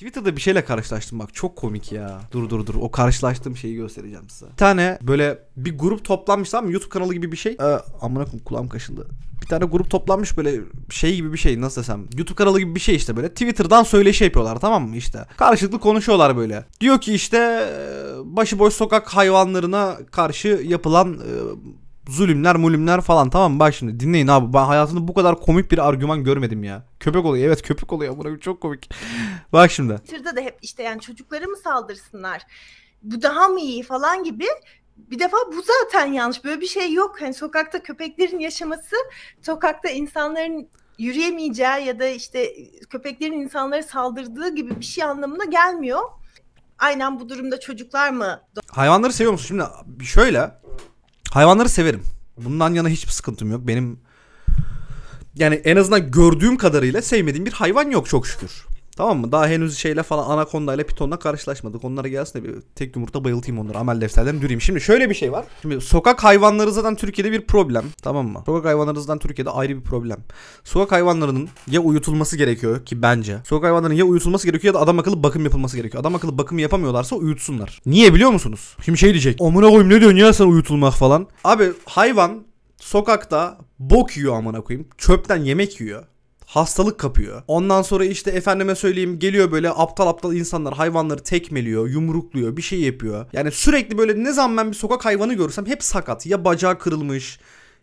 Twitter'da bir şeyle karşılaştım bak çok komik ya. Dur dur dur o karşılaştığım şeyi göstereceğim size. Bir tane böyle bir grup toplanmış tamam mı? YouTube kanalı gibi bir şey. Ee, amına kulağım kaşındı. Bir tane grup toplanmış böyle şey gibi bir şey nasıl desem. YouTube kanalı gibi bir şey işte böyle. Twitter'dan söyleşi yapıyorlar tamam mı işte. Karşılıklı konuşuyorlar böyle. Diyor ki işte ee, başıboş sokak hayvanlarına karşı yapılan... E, zulümler mulümler falan tamam mı? Bak şimdi dinleyin abi ben hayatımda bu kadar komik bir argüman görmedim ya. Köpek oluyor evet köpek oluyor buna çok komik. Bak şimdi. Twitter'da da hep işte yani çocukları mı saldırsınlar? Bu daha mı iyi falan gibi bir defa bu zaten yanlış. Böyle bir şey yok. Hani sokakta köpeklerin yaşaması, sokakta insanların yürüyemeyeceği ya da işte köpeklerin insanlara saldırdığı gibi bir şey anlamına gelmiyor. Aynen bu durumda çocuklar mı? Hayvanları seviyor musun? Şimdi şöyle Hayvanları severim. Bundan yana hiçbir sıkıntım yok. Benim yani en azından gördüğüm kadarıyla sevmediğim bir hayvan yok çok şükür. Tamam mı? Daha henüz şeyle falan Anaconda ile Python'la karşılaşmadık. Onlara gelsin de bir tek yumurta bayıltayım onları. Amel defterlerini düreyim. Şimdi şöyle bir şey var. Şimdi sokak hayvanları zaten Türkiye'de bir problem. Tamam mı? Sokak hayvanları zaten Türkiye'de ayrı bir problem. Sokak hayvanlarının ya uyutulması gerekiyor ki bence. Sokak hayvanlarının ya uyutulması gerekiyor ya da adam akıllı bakım yapılması gerekiyor. Adam akıllı bakım yapamıyorlarsa uyutsunlar. Niye biliyor musunuz? Şimdi şey diyecek. Amına koyayım ne diyorsun ya sen uyutulmak falan. Abi hayvan sokakta bok yiyor amına koyayım. Çöpten yemek yiyor hastalık kapıyor. Ondan sonra işte efendime söyleyeyim geliyor böyle aptal aptal insanlar hayvanları tekmeliyor, yumrukluyor, bir şey yapıyor. Yani sürekli böyle ne zaman ben bir sokak hayvanı görürsem hep sakat. Ya bacağı kırılmış,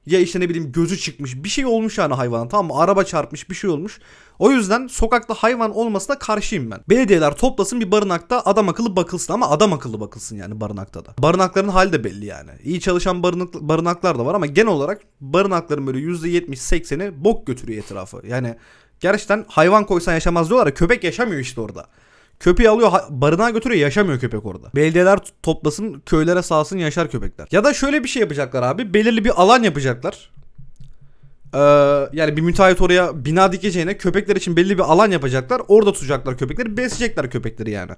ya işte ne bileyim gözü çıkmış bir şey olmuş yani hayvana tamam mı? Araba çarpmış bir şey olmuş. O yüzden sokakta hayvan olmasına karşıyım ben. Belediyeler toplasın bir barınakta adam akıllı bakılsın ama adam akıllı bakılsın yani barınakta da. Barınakların hali de belli yani. İyi çalışan barınak, barınaklar da var ama genel olarak barınakların böyle %70-80'i bok götürüyor etrafı. Yani gerçekten hayvan koysan yaşamaz diyorlar ya köpek yaşamıyor işte orada. Köpeği alıyor barınağa götürüyor yaşamıyor köpek orada. Belediyeler toplasın köylere sağsın yaşar köpekler. Ya da şöyle bir şey yapacaklar abi. Belirli bir alan yapacaklar. Ee, yani bir müteahhit oraya bina dikeceğine köpekler için belli bir alan yapacaklar. Orada tutacaklar köpekleri besleyecekler köpekleri yani.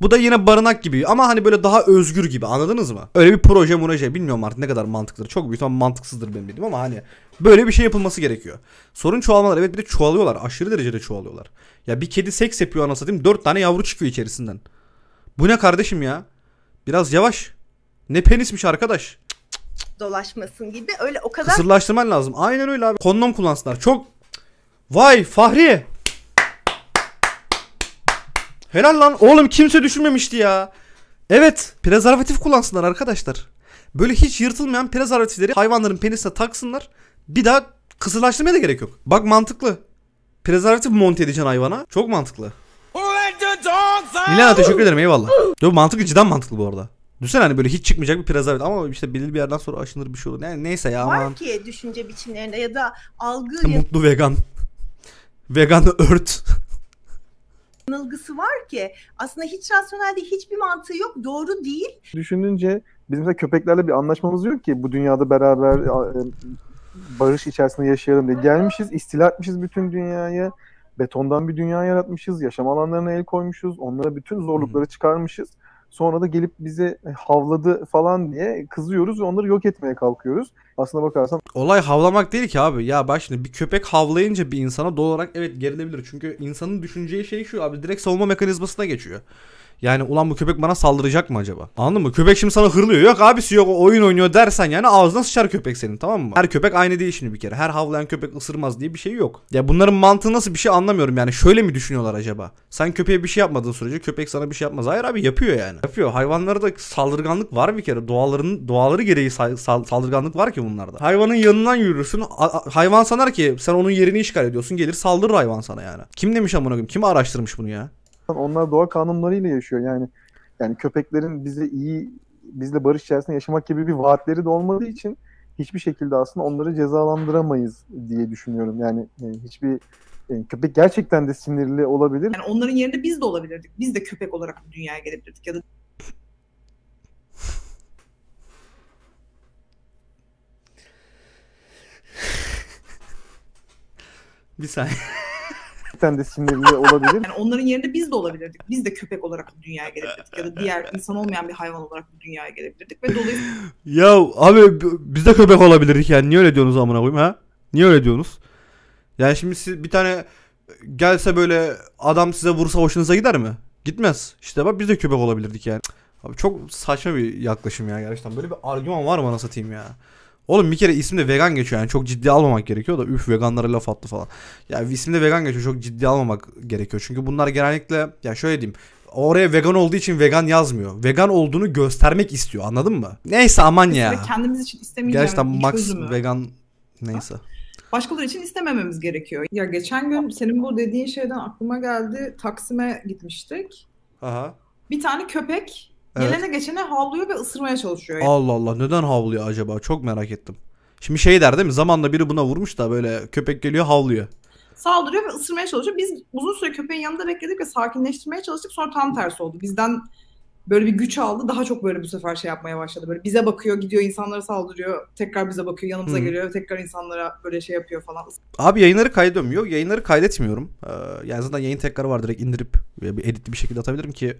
Bu da yine barınak gibi ama hani böyle daha özgür gibi anladınız mı? Öyle bir proje muraje bilmiyorum artık ne kadar mantıklıdır. Çok büyük ama mantıksızdır benim bildiğim ama hani böyle bir şey yapılması gerekiyor. Sorun çoğalmalar evet bir de çoğalıyorlar aşırı derecede çoğalıyorlar. Ya bir kedi seks yapıyor anasını satayım 4 tane yavru çıkıyor içerisinden. Bu ne kardeşim ya? Biraz yavaş. Ne penismiş arkadaş dolaşmasın gibi öyle o kadar... Kısırlaştırman lazım. Aynen öyle abi. Kondom kullansınlar. Çok... Vay Fahri! Helal lan. Oğlum kimse düşünmemişti ya. Evet prezervatif kullansınlar arkadaşlar. Böyle hiç yırtılmayan prezervatifleri hayvanların penisine taksınlar. Bir daha kısırlaştırmaya da gerek yok. Bak mantıklı. Prezervatif monte edeceksin hayvana. Çok mantıklı. Milena teşekkür ederim eyvallah. Yo, mantıklı cidden mantıklı bu arada. Düşsene hani böyle hiç çıkmayacak bir prezervatif ama işte belirli bir yerden sonra aşınır bir şey olur. Yani neyse ya aman. Var ki düşünce biçimlerinde ya da algı... Mutlu vegan. vegan ört yanılgısı var ki aslında hiç rasyonel değil, hiçbir mantığı yok, doğru değil. Düşününce bizim de köpeklerle bir anlaşmamız yok ki bu dünyada beraber e, barış içerisinde yaşayalım diye. Gelmişiz, istila etmişiz bütün dünyayı. Betondan bir dünya yaratmışız, yaşam alanlarına el koymuşuz, onlara bütün zorlukları çıkarmışız. Sonra da gelip bizi havladı falan diye kızıyoruz ve onları yok etmeye kalkıyoruz aslına bakarsan. Olay havlamak değil ki abi. Ya bak şimdi bir köpek havlayınca bir insana doğal olarak evet gerilebilir. Çünkü insanın düşüneceği şey şu abi direkt savunma mekanizmasına geçiyor. Yani ulan bu köpek bana saldıracak mı acaba? Anladın mı? Köpek şimdi sana hırlıyor. Yok abisi yok oyun oynuyor dersen yani ağzına sıçar köpek senin tamam mı? Her köpek aynı değil şimdi bir kere. Her havlayan köpek ısırmaz diye bir şey yok. Ya bunların mantığı nasıl bir şey anlamıyorum yani. Şöyle mi düşünüyorlar acaba? Sen köpeğe bir şey yapmadığın sürece köpek sana bir şey yapmaz. Hayır abi yapıyor yani. Yapıyor. Hayvanlarda saldırganlık var bir kere. Doğaların doğaları gereği sal saldırganlık var ki bunlarda. Hayvanın yanından yürürsün. hayvan sanar ki sen onun yerini işgal ediyorsun. Gelir saldırır hayvan sana yani. Kim demiş amına koyayım? Kim araştırmış bunu ya? Onlar doğa kanunlarıyla yaşıyor yani. Yani köpeklerin bize iyi bizle barış içerisinde yaşamak gibi bir vaatleri de olmadığı için hiçbir şekilde aslında onları cezalandıramayız diye düşünüyorum. Yani, yani e, hiçbir yani e, köpek gerçekten de sinirli olabilir. Yani onların yerinde biz de olabilirdik. Biz de köpek olarak bu dünyaya gelebilirdik ya da Bir saniye. Gerçekten de sinirli olabilir. Yani onların yerinde biz de olabilirdik. Biz de köpek olarak bu dünyaya gelebilirdik. Ya da diğer insan olmayan bir hayvan olarak bu dünyaya gelebilirdik. Ve dolayısıyla... ya abi biz de köpek olabilirdik yani. Niye öyle diyorsunuz amına koyayım ha? Niye öyle diyorsunuz? Yani şimdi siz bir tane gelse böyle adam size vursa hoşunuza gider mi? Gitmez. İşte bak biz de köpek olabilirdik yani. Abi çok saçma bir yaklaşım ya gerçekten. Böyle bir argüman var mı anasatayım ya. Oğlum bir kere isimde vegan geçiyor yani çok ciddi almamak gerekiyor da üf veganlara laf attı falan. Ya yani isimde vegan geçiyor çok ciddi almamak gerekiyor. Çünkü bunlar genellikle ya şöyle diyeyim oraya vegan olduğu için vegan yazmıyor. Vegan olduğunu göstermek istiyor anladın mı? Neyse aman ya. Kendimiz için istemeyeceğim. Gerçekten Max özümü. vegan neyse. Başkaları için istemememiz gerekiyor. Ya geçen gün senin bu dediğin şeyden aklıma geldi. Taksim'e gitmiştik. Aha. Bir tane köpek Evet. Gelene geçene havlıyor ve ısırmaya çalışıyor. Yani. Allah Allah neden havlıyor acaba? Çok merak ettim. Şimdi şey der değil mi? Zamanla biri buna vurmuş da böyle köpek geliyor havlıyor. Saldırıyor ve ısırmaya çalışıyor. Biz uzun süre köpeğin yanında bekledik ve sakinleştirmeye çalıştık. Sonra tam tersi oldu. Bizden böyle bir güç aldı. Daha çok böyle bu sefer şey yapmaya başladı. Böyle bize bakıyor, gidiyor insanlara saldırıyor. Tekrar bize bakıyor, yanımıza hmm. geliyor. Tekrar insanlara böyle şey yapıyor falan. Abi yayınları kaydedemiyor. Yayınları kaydetmiyorum. Ee, yani zaten yayın tekrarı var. Direkt indirip editli bir şekilde atabilirim ki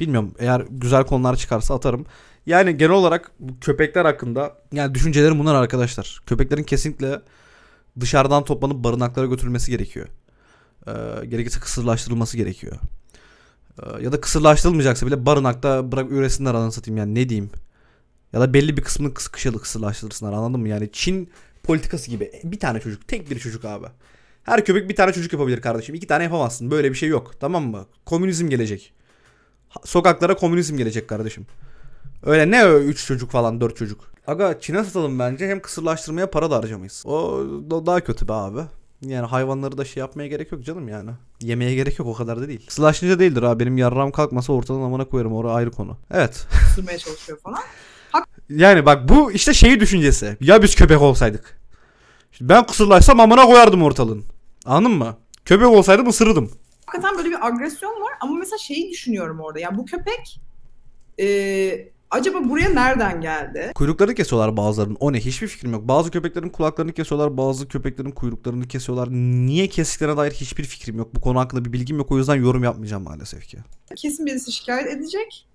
bilmiyorum. Eğer güzel konular çıkarsa atarım. Yani genel olarak köpekler hakkında yani düşüncelerim bunlar arkadaşlar. Köpeklerin kesinlikle dışarıdan toplanıp barınaklara götürülmesi gerekiyor. Ee, gerekirse kısırlaştırılması gerekiyor. Ee, ya da kısırlaştırılmayacaksa bile barınakta bırak üresinler anasını satayım yani ne diyeyim. Ya da belli bir kısmını kıs kışalı kısırlaştırırsınlar anladın mı? Yani Çin politikası gibi e, bir tane çocuk tek bir çocuk abi. Her köpek bir tane çocuk yapabilir kardeşim. iki tane yapamazsın. Böyle bir şey yok. Tamam mı? Komünizm gelecek. Sokaklara komünizm gelecek kardeşim. Öyle ne 3 çocuk falan 4 çocuk. Aga Çin'e satalım bence hem kısırlaştırmaya para da harcamayız. O da daha kötü be abi. Yani hayvanları da şey yapmaya gerek yok canım yani. Yemeye gerek yok o kadar da değil. Slash'ınca değildir abi benim yarram kalkmasa ortadan amına koyarım orası ayrı konu. Evet. Sürmeye çalışıyor falan. Yani bak bu işte şeyi düşüncesi. Ya biz köpek olsaydık. Şimdi ben kısırlaşsam amına koyardım ortalığın. Anladın mı? Köpek olsaydım ısırırdım. Hakikaten böyle bir agresyon var ama mesela şeyi düşünüyorum orada. Yani bu köpek e, Acaba buraya nereden geldi? Kuyruklarını kesiyorlar bazılarının. O ne? Hiçbir fikrim yok. Bazı köpeklerin kulaklarını kesiyorlar. Bazı köpeklerin kuyruklarını kesiyorlar. Niye kestiklerine dair hiçbir fikrim yok. Bu konu hakkında bir bilgim yok. O yüzden yorum yapmayacağım maalesef ki. Kesin birisi şikayet edecek.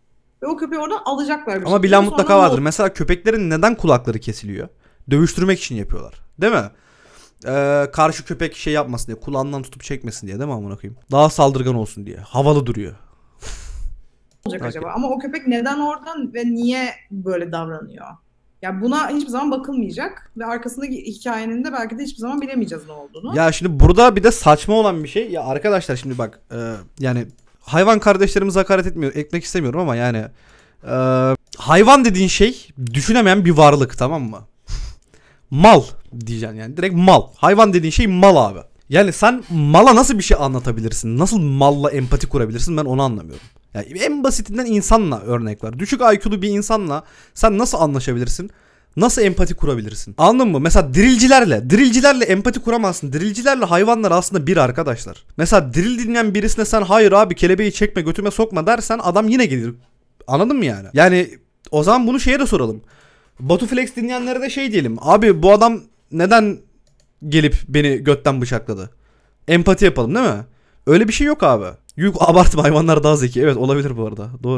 Ve o köpeği oradan alacaklar. Ama şey. bilen mutlaka vardır. O... Mesela köpeklerin neden kulakları kesiliyor? Dövüştürmek için yapıyorlar. Değil mi? Ee, karşı köpek şey yapmasın diye. Kulağından tutup çekmesin diye değil mi amına koyayım? Daha saldırgan olsun diye. Havalı duruyor olacak okay. acaba? Ama o köpek neden oradan ve niye böyle davranıyor? Ya buna hiçbir zaman bakılmayacak ve arkasındaki hikayenin de belki de hiçbir zaman bilemeyeceğiz ne olduğunu. Ya şimdi burada bir de saçma olan bir şey. Ya arkadaşlar şimdi bak e, yani hayvan kardeşlerimize hakaret etmiyor, etmek istemiyorum ama yani e, hayvan dediğin şey düşünemeyen bir varlık tamam mı? mal diyeceksin yani direkt mal. Hayvan dediğin şey mal abi. Yani sen mala nasıl bir şey anlatabilirsin? Nasıl malla empati kurabilirsin? Ben onu anlamıyorum. Yani en basitinden insanla örnek var. Düşük IQ'lu bir insanla sen nasıl anlaşabilirsin? Nasıl empati kurabilirsin? Anladın mı? Mesela dirilcilerle, dirilcilerle empati kuramazsın. Dirilcilerle hayvanlar aslında bir arkadaşlar. Mesela diril dinleyen birisine sen hayır abi kelebeği çekme götüme sokma dersen adam yine gelir. Anladın mı yani? Yani o zaman bunu şeye de soralım. Batuflex dinleyenlere de şey diyelim. Abi bu adam neden gelip beni götten bıçakladı? Empati yapalım değil mi? Öyle bir şey yok abi. Yük abartma hayvanlar daha zeki. Evet olabilir bu arada. Doğru.